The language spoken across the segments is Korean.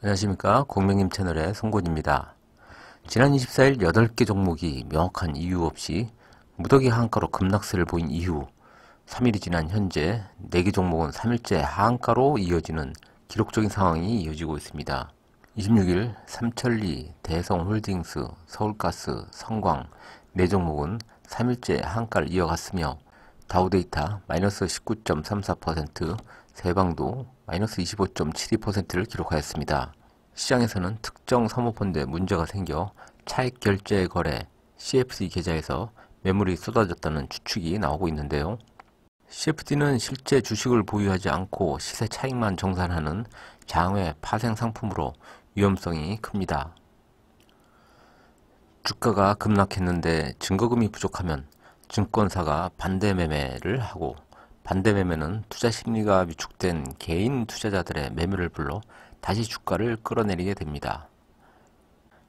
안녕하십니까 공명님 채널의 송곳입니다 지난 24일 8개 종목이 명확한 이유 없이 무더기 하한가로 급락세를 보인 이후 3일이 지난 현재 4개 종목은 3일째 하한가로 이어지는 기록적인 상황이 이어지고 있습니다. 26일 삼천리, 대성홀딩스, 서울가스, 성광 4종목은 3일째 하한가를 이어갔으며 다우데이터 마이너스 19.34%, 세방도 마이너스 25.72%를 기록하였습니다. 시장에서는 특정 사모펀드에 문제가 생겨 차익 결제 거래 CFD 계좌에서 매물이 쏟아졌다는 추측이 나오고 있는데요. CFD는 실제 주식을 보유하지 않고 시세 차익만 정산하는 장외 파생 상품으로 위험성이 큽니다. 주가가 급락했는데 증거금이 부족하면 증권사가 반대 매매를 하고 반대 매매는 투자 심리가 위축된 개인 투자자들의 매매를 불러 다시 주가를 끌어내리게 됩니다.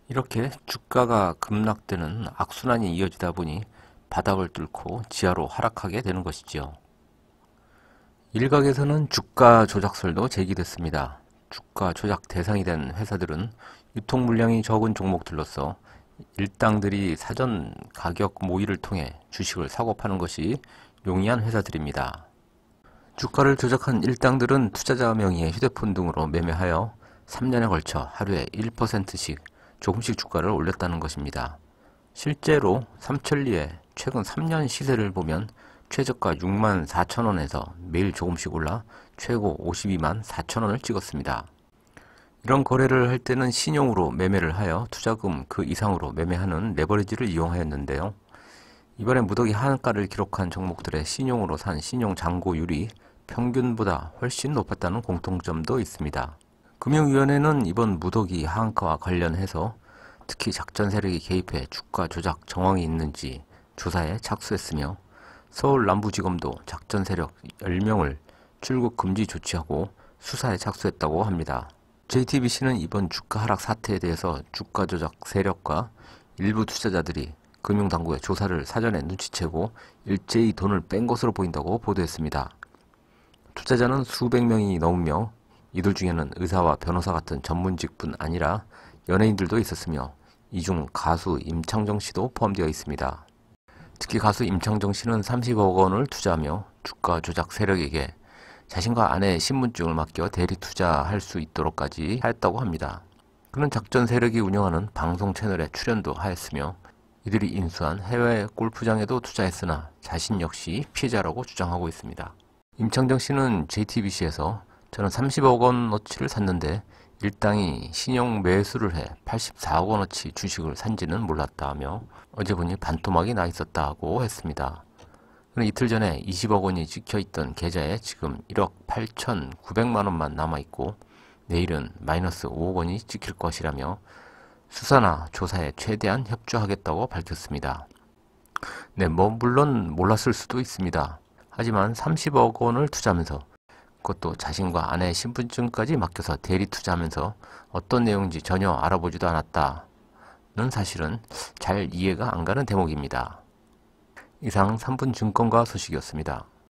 이렇게 주가가 급락되는 악순환이 이어지다 보니 바닥을 뚫고 지하로 하락하게 되는 것이지요. 일각에서는 주가 조작설도 제기됐습니다. 주가 조작 대상이 된 회사들은 유통 물량이 적은 종목들로서 일당들이 사전 가격 모의를 통해 주식을 사고 파는 것이 용이한 회사들입니다. 주가를 조작한 일당들은 투자자 명의의 휴대폰 등으로 매매하여 3년에 걸쳐 하루에 1%씩 조금씩 주가를 올렸다는 것입니다. 실제로 삼천리의 최근 3년 시세를 보면 최저가 6만 4천원에서 매일 조금씩 올라 최고 52만 4천원을 찍었습니다. 이런 거래를 할 때는 신용으로 매매를 하여 투자금 그 이상으로 매매하는 레버리지를 이용하였는데요. 이번에 무더기 하한가를 기록한 종목들의 신용으로 산 신용 잔고율이 평균보다 훨씬 높았다는 공통점도 있습니다. 금융위원회는 이번 무더기 하한가와 관련해서 특히 작전 세력이 개입해 주가 조작 정황이 있는지 조사에 착수했으며 서울 남부지검도 작전 세력 10명을 출국 금지 조치하고 수사에 착수했다고 합니다. JTBC는 이번 주가 하락 사태에 대해서 주가 조작 세력과 일부 투자자들이 금융당국의 조사를 사전에 눈치채고 일제히 돈을 뺀 것으로 보인다고 보도했습니다. 투자자는 수백 명이 넘으며 이들 중에는 의사와 변호사 같은 전문직뿐 아니라 연예인들도 있었으며 이 중 가수 임창정 씨도 포함되어 있습니다. 특히 가수 임창정 씨는 30억 원을 투자하며 주가 조작 세력에게 자신과 아내의 신분증을 맡겨 대리 투자할 수 있도록까지 하였다고 합니다. 그는 작전 세력이 운영하는 방송 채널에 출연도 하였으며 이들이 인수한 해외 골프장에도 투자했으나 자신 역시 피해자라고 주장하고 있습니다. 임창정 씨는 JTBC에서 저는 30억 원어치를 샀는데 일당이 신용 매수를 해 84억 원어치 주식을 산지는 몰랐다며 어제 보니 반토막이 나 있었다고 했습니다. 이틀 전에 20억 원이 찍혀있던 계좌에 지금 1억 8,900만 원만 남아있고 내일은 마이너스 5억 원이 찍힐 것이라며 수사나 조사에 최대한 협조하겠다고 밝혔습니다. 네, 뭐 물론 몰랐을 수도 있습니다. 하지만 30억 원을 투자하면서 그것도 자신과 아내의 신분증까지 맡겨서 대리 투자하면서 어떤 내용인지 전혀 알아보지도 않았다는 사실은 잘 이해가 안 가는 대목입니다. 이상 3분 증권가 소식이었습니다.